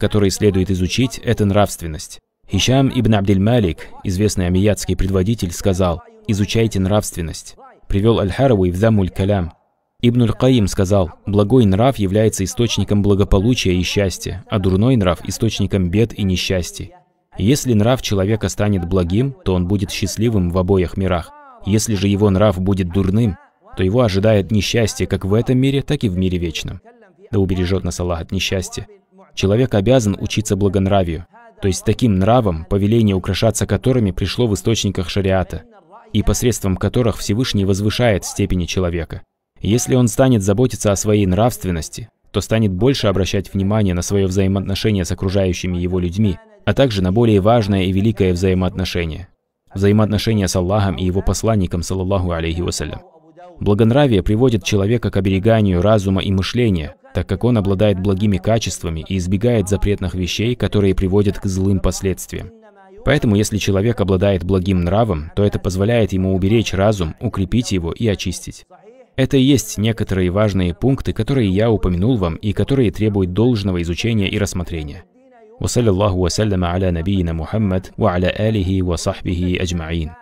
который следует изучить, это нравственность. Хищам ибн Абдельмалик, известный амиятский предводитель, сказал «Изучайте нравственность». Привел Аль-Харавый в Дамуль Калям. Ибн Аль-Каим сказал «Благой нрав является источником благополучия и счастья, а дурной нрав – источником бед и несчастья. Если нрав человека станет благим, то он будет счастливым в обоих мирах. Если же его нрав будет дурным, то его ожидает несчастье как в этом мире, так и в мире вечном. Да убережет нас Аллах от несчастья. Человек обязан учиться благонравию, то есть таким нравом, повеление украшаться которыми пришло в источниках шариата, и посредством которых Всевышний возвышает степени человека. Если он станет заботиться о своей нравственности, то станет больше обращать внимание на свое взаимоотношение с окружающими его людьми, а также на более важное и великое взаимоотношение – взаимоотношение с Аллахом и его посланником, саллаллаху алейхи вассалям. Благонравие приводит человека к обереганию разума и мышления, так как он обладает благими качествами и избегает запретных вещей, которые приводят к злым последствиям. Поэтому, если человек обладает благим нравом, то это позволяет ему уберечь разум, укрепить его и очистить. Это и есть некоторые важные пункты, которые я упомянул вам и которые требуют должного изучения и рассмотрения. وصلى الله وسلم على نبينا محمد وعلى آله وصحبه أجمعين